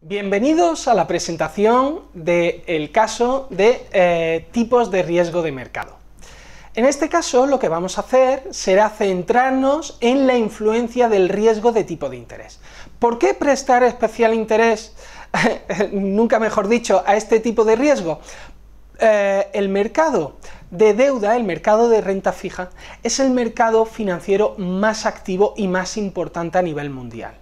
Bienvenidos a la presentación del caso de eh, tipos de riesgo de mercado. En este caso lo que vamos a hacer será centrarnos en la influencia del riesgo de tipo de interés. ¿Por qué prestar especial interés, nunca mejor dicho, a este tipo de riesgo? Eh, el mercado de deuda, el mercado de renta fija, es el mercado financiero más activo y más importante a nivel mundial.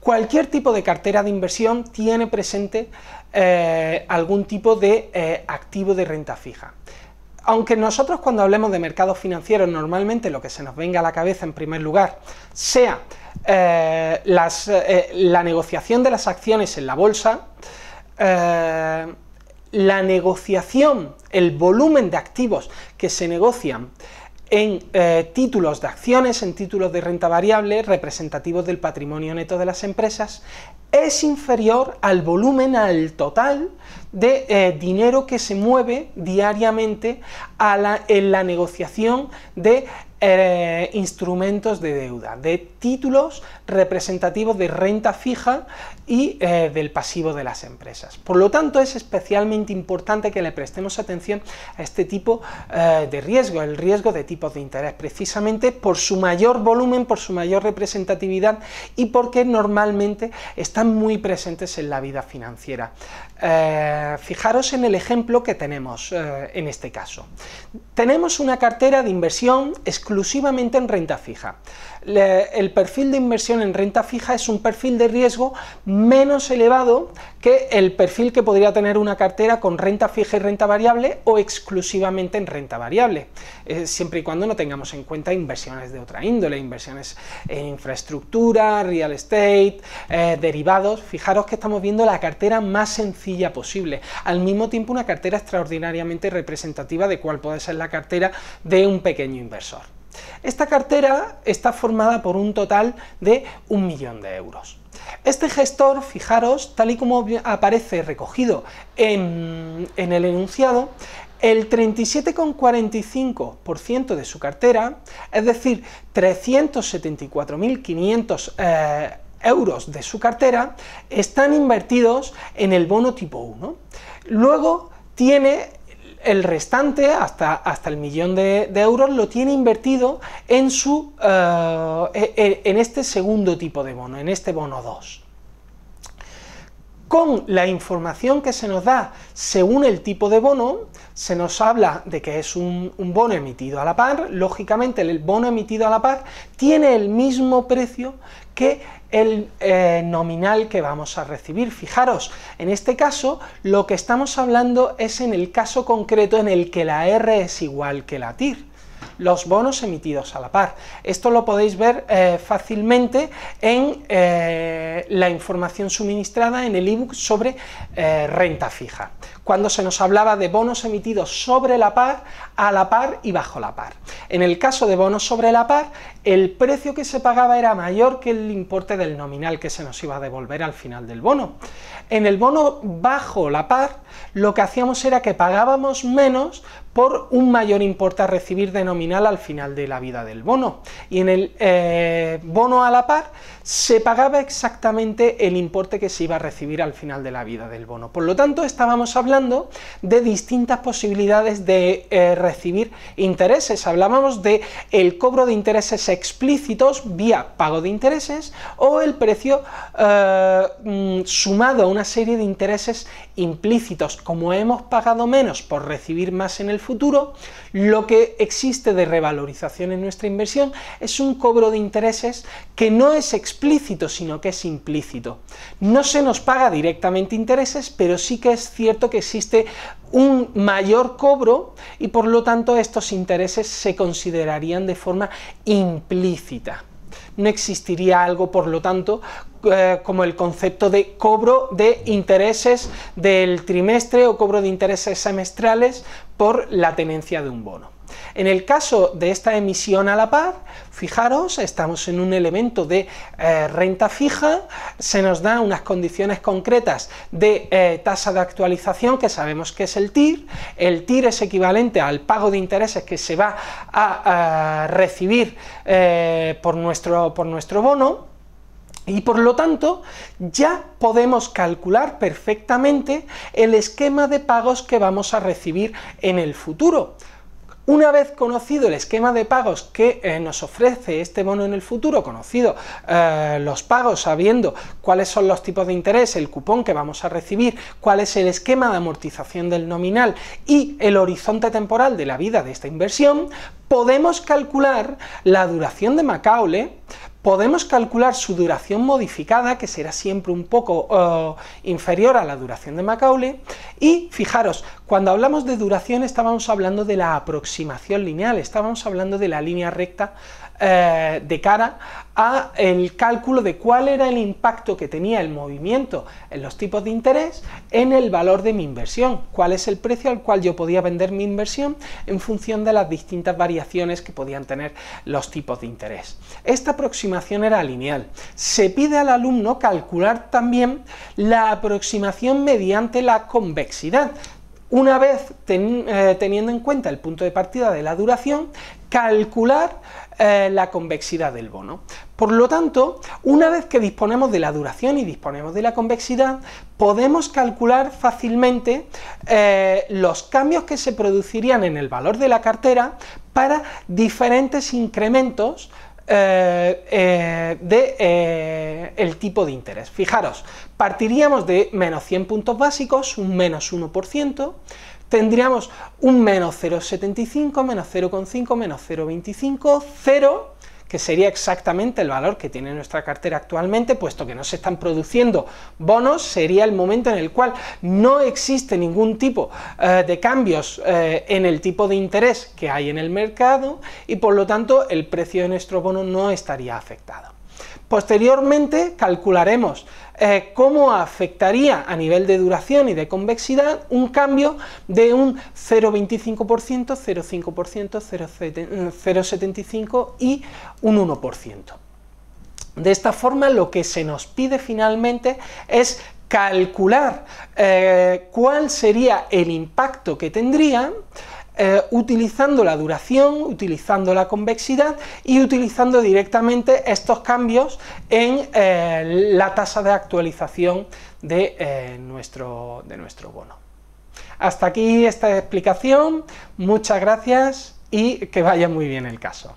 Cualquier tipo de cartera de inversión tiene presente eh, algún tipo de eh, activo de renta fija. Aunque nosotros cuando hablemos de mercados financieros normalmente lo que se nos venga a la cabeza en primer lugar sea eh, la negociación de las acciones en la bolsa, la negociación, el volumen de activos que se negocian en eh, títulos de acciones, en títulos de renta variable representativos del patrimonio neto de las empresas, es inferior al volumen, al total de eh, dinero que se mueve diariamente en la negociación de eh, instrumentos de deuda, de títulos representativos de renta fija y eh, del pasivo de las empresas. Por lo tanto, es especialmente importante que le prestemos atención a este tipo eh, de riesgo, el riesgo de tipos de interés, precisamente por su mayor volumen, por su mayor representatividad y porque normalmente están muy presentes en la vida financiera. Eh, fijaros en el ejemplo que tenemos en este caso. Tenemos una cartera de inversión exclusivamente en renta fija el perfil de inversión en renta fija es un perfil de riesgo menos elevado que el perfil que podría tener una cartera con renta fija y renta variable o exclusivamente en renta variable, eh, siempre y cuando no tengamos en cuenta inversiones de otra índole, inversiones en infraestructura, real estate, eh, derivados. Fijaros que estamos viendo la cartera más sencilla posible, al mismo tiempo una cartera extraordinariamente representativa de cuál puede ser la cartera de un pequeño inversor. Esta cartera está formada por un total de un millón de euros. Este gestor, fijaros, tal y como aparece recogido en, el enunciado, el 37,45% de su cartera, es decir, 374.500 eh, euros de su cartera, están invertidos en el bono tipo 1. Luego tiene el restante, hasta, el millón de, euros, lo tiene invertido en, su, eh, e, e, en este segundo tipo de bono, en este bono 2 con la información que se nos da según el tipo de bono, se nos habla de que es un, bono emitido a la par, lógicamente el bono emitido a la par tiene el mismo precio que el eh, nominal que vamos a recibir. Fijaros, en este caso lo que estamos hablando es en el caso concreto en el que la R es igual que la TIR los bonos emitidos a la par. Esto lo podéis ver eh, fácilmente en eh, la información suministrada en el ebook sobre eh, renta fija cuando se nos hablaba de bonos emitidos sobre la par, a la par y bajo la par. En el caso de bonos sobre la par, el precio que se pagaba era mayor que el importe del nominal que se nos iba a devolver al final del bono. En el bono bajo la par, lo que hacíamos era que pagábamos menos por un mayor importe a recibir de nominal al final de la vida del bono. Y en el eh, bono a la par se pagaba exactamente el importe que se iba a recibir al final de la vida del bono. Por lo tanto, estábamos hablando hablando de distintas posibilidades de eh, recibir intereses. Hablábamos de el cobro de intereses explícitos vía pago de intereses o el precio eh, mm, sumado a una serie de intereses implícitos. Como hemos pagado menos por recibir más en el futuro, lo que existe de revalorización en nuestra inversión es un cobro de intereses que no es explícito, sino que es implícito. No se nos paga directamente intereses, pero sí que es cierto que existe un mayor cobro y por lo tanto estos intereses se considerarían de forma implícita. No existiría algo, por lo tanto, eh, como el concepto de cobro de intereses del trimestre o cobro de intereses semestrales por la tenencia de un bono. En el caso de esta emisión a la par, fijaros, estamos en un elemento de eh, renta fija, se nos dan unas condiciones concretas de eh, tasa de actualización, que sabemos que es el TIR, el TIR es equivalente al pago de intereses que se va a, recibir eh, por nuestro bono, y por lo tanto, ya podemos calcular perfectamente el esquema de pagos que vamos a recibir en el futuro. Una vez conocido el esquema de pagos que eh, nos ofrece este bono en el futuro, conocido eh, los pagos, sabiendo cuáles son los tipos de interés, el cupón que vamos a recibir, cuál es el esquema de amortización del nominal y el horizonte temporal de la vida de esta inversión, podemos calcular la duración de Macaulay podemos calcular su duración modificada, que será siempre un poco eh, inferior a la duración de Macaulay, y fijaros, cuando hablamos de duración estábamos hablando de la aproximación lineal, estábamos hablando de la línea recta eh, de cara a el cálculo de cuál era el impacto que tenía el movimiento en los tipos de interés en el valor de mi inversión, cuál es el precio al cual yo podía vender mi inversión en función de las distintas variaciones que podían tener los tipos de interés. Esta aproximación era lineal. Se pide al alumno calcular también la aproximación mediante la convexidad, una vez eh, teniendo en cuenta el punto de partida de la duración, calcular eh, la convexidad del bono. Por lo tanto, una vez que disponemos de la duración y disponemos de la convexidad, podemos calcular fácilmente eh, los cambios que se producirían en el valor de la cartera para diferentes incrementos eh, eh, de, eh, el tipo de interés. Fijaros, partiríamos de menos 100 puntos básicos, un menos 1%, tendríamos un menos 0,75, menos 0,5, menos 0,25, 0, que sería exactamente el valor que tiene nuestra cartera actualmente, puesto que no se están produciendo bonos, sería el momento en el cual no existe ningún tipo eh, de cambios eh, en el tipo de interés que hay en el mercado y por lo tanto el precio de nuestro bono no estaría afectado. Posteriormente calcularemos eh, cómo afectaría a nivel de duración y de convexidad un cambio de un 0,25%, 0,5%, 0,75% y un 1%. De esta forma lo que se nos pide finalmente es calcular eh, cuál sería el impacto que tendría eh, utilizando la duración, utilizando la convexidad y utilizando directamente estos cambios en eh, la tasa de actualización eh, de nuestro bono. Hasta aquí esta explicación, muchas gracias y que vaya muy bien el caso.